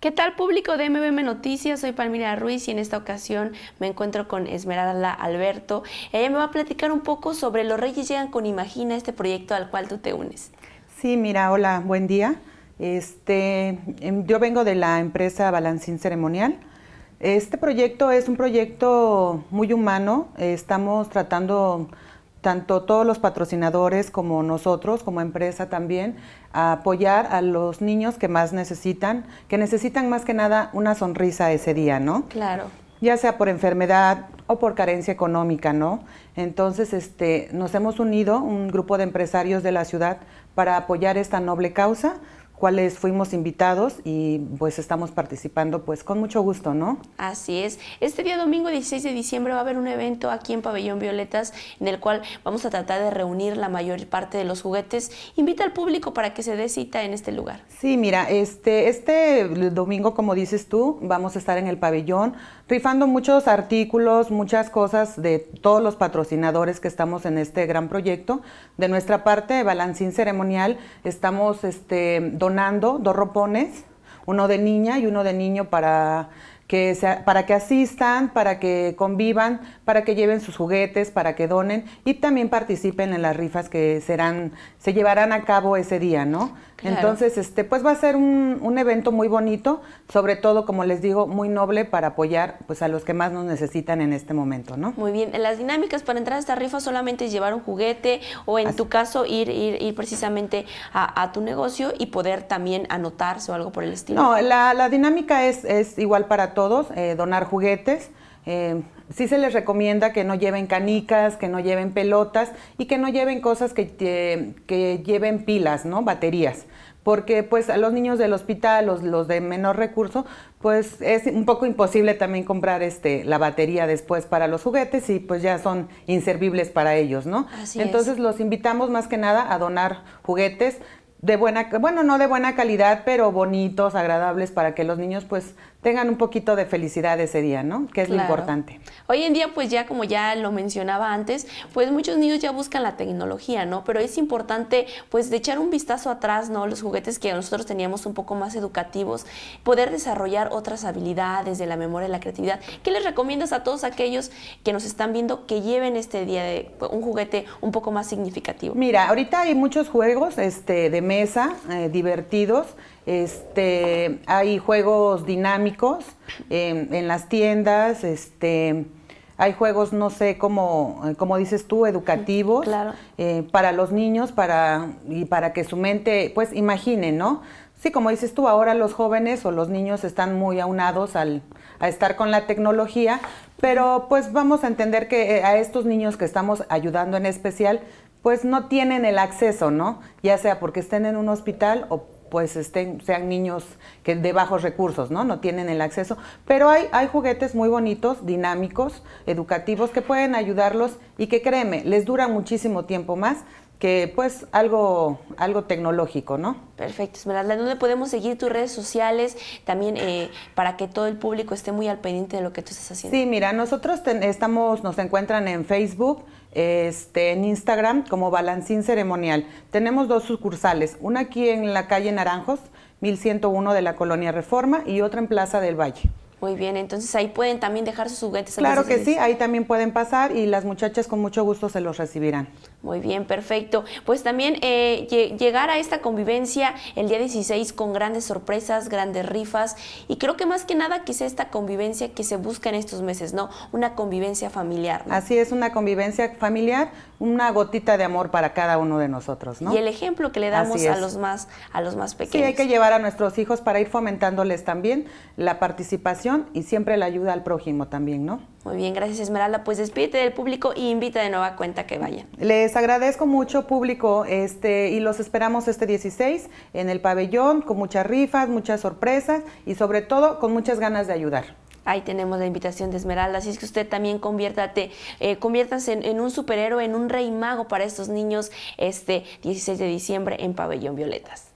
¿Qué tal público de MBM Noticias? Soy Palmira Ruiz y en esta ocasión me encuentro con Esmeralda Alberto. Ella me va a platicar un poco sobre Los Reyes Llegan con Imagina, este proyecto al cual tú te unes. Sí, mira, hola, buen día. Este, em, yo vengo de la empresa Balancín Ceremonial. Este proyecto es un proyecto muy humano. Estamos tratando tanto todos los patrocinadores como nosotros, como empresa también, a apoyar a los niños que más necesitan, que necesitan más que nada una sonrisa ese día, ¿no? Claro. Ya sea por enfermedad o por carencia económica, ¿no? Entonces, este, nos hemos unido, un grupo de empresarios de la ciudad, para apoyar esta noble causa cuáles fuimos invitados y pues estamos participando pues con mucho gusto, ¿no? Así es. Este día domingo 16 de diciembre va a haber un evento aquí en Pabellón Violetas en el cual vamos a tratar de reunir la mayor parte de los juguetes. Invita al público para que se dé cita en este lugar. Sí, mira, este, este domingo, como dices tú, vamos a estar en el pabellón rifando muchos artículos, muchas cosas de todos los patrocinadores que estamos en este gran proyecto. De nuestra parte, Balancín Ceremonial, estamos este, donando dos ropones, uno de niña y uno de niño para que para que asistan, para que convivan, para que lleven sus juguetes, para que donen y también participen en las rifas que serán se llevarán a cabo ese día, ¿no? Entonces, este, pues va a ser un, un, evento muy bonito, sobre todo, como les digo, muy noble para apoyar pues, a los que más nos necesitan en este momento, ¿no? Muy bien. las dinámicas para entrar a esta rifa solamente es llevar un juguete o en tu caso ir, ir, precisamente a, tu negocio y poder también anotarse o algo por el estilo. No, la, la dinámica es, igual para todos, eh, donar juguetes. Eh, sí se les recomienda que no lleven canicas, que no lleven pelotas y que no lleven cosas que, lleven pilas, ¿no? Baterías. Porque pues a los niños del hospital, los, de menor recurso, pues es un poco imposible también comprar este, la batería después para los juguetes y pues ya son inservibles para ellos, ¿no? Entonces los invitamos más que nada a donar juguetes de buena, bueno, no de buena calidad, pero bonitos, agradables para que los niños pues tengan un poquito de felicidad ese día, ¿no? Que es lo importante. Hoy en día, pues ya como ya lo mencionaba antes, pues muchos niños ya buscan la tecnología, ¿no? Pero es importante, pues, de echar un vistazo atrás, ¿no? Los juguetes que nosotros teníamos un poco más educativos, poder desarrollar otras habilidades de la memoria y la creatividad. ¿Qué les recomiendas a todos aquellos que nos están viendo que lleven este día de un juguete un poco más significativo? Mira, ahorita hay muchos juegos este, de mesa eh, divertidos este, hay juegos dinámicos em, en las tiendas, este, hay juegos, no sé, como, como dices tú, educativos eh, para los niños para, y para que su mente, pues imagine, ¿no? Sí, como dices tú, ahora los jóvenes o los niños están muy aunados al, a estar con la tecnología, pero pues vamos a entender que eh, a estos niños que estamos ayudando en especial, pues no tienen el acceso, ¿no? Ya sea porque estén en un hospital o pues estén, sean niños que de bajos recursos, ¿no? No tienen el acceso. Pero hay, hay juguetes muy bonitos, dinámicos, educativos, que pueden ayudarlos y que créeme, les dura muchísimo tiempo más que pues algo, algo tecnológico, ¿no? Perfecto, Esmeralda. ¿Dónde podemos seguir tus redes sociales también eh, para que todo el público esté muy al pendiente de lo que tú estás haciendo? Sí, mira, nosotros estamos, nos encuentran en Facebook, este, en Instagram como Balancín Ceremonial. Tenemos dos sucursales, una aquí en la calle Naranjos, 1101 de la Colonia Reforma y otra en Plaza del Valle. Muy bien, entonces ahí pueden también dejar sus juguetes. Claro que sí, ahí también pueden pasar y las muchachas con mucho gusto se los recibirán. Muy bien, perfecto. Pues también eh, llegar a esta convivencia el día 16 con grandes sorpresas, grandes rifas y creo que más que nada que esta convivencia que se busca en estos meses, ¿no? Una convivencia familiar. Así es, una convivencia familiar, una gotita de amor para cada uno de nosotros, ¿no? Y el ejemplo que le damos a los más a los más pequeños. Sí, hay que llevar a nuestros hijos para ir fomentándoles también la participación y siempre la ayuda al prójimo también, ¿no? Muy bien, gracias Esmeralda. Pues despídete del público y e invita de nueva cuenta que vayan. Les agradezco mucho público este y los esperamos este 16 en el pabellón con muchas rifas, muchas sorpresas y sobre todo con muchas ganas de ayudar. Ahí tenemos la invitación de Esmeralda. Así es que usted también conviértate, eh, en, un superhéroe, en un rey mago para estos niños este 16 de diciembre en Pabellón Violetas.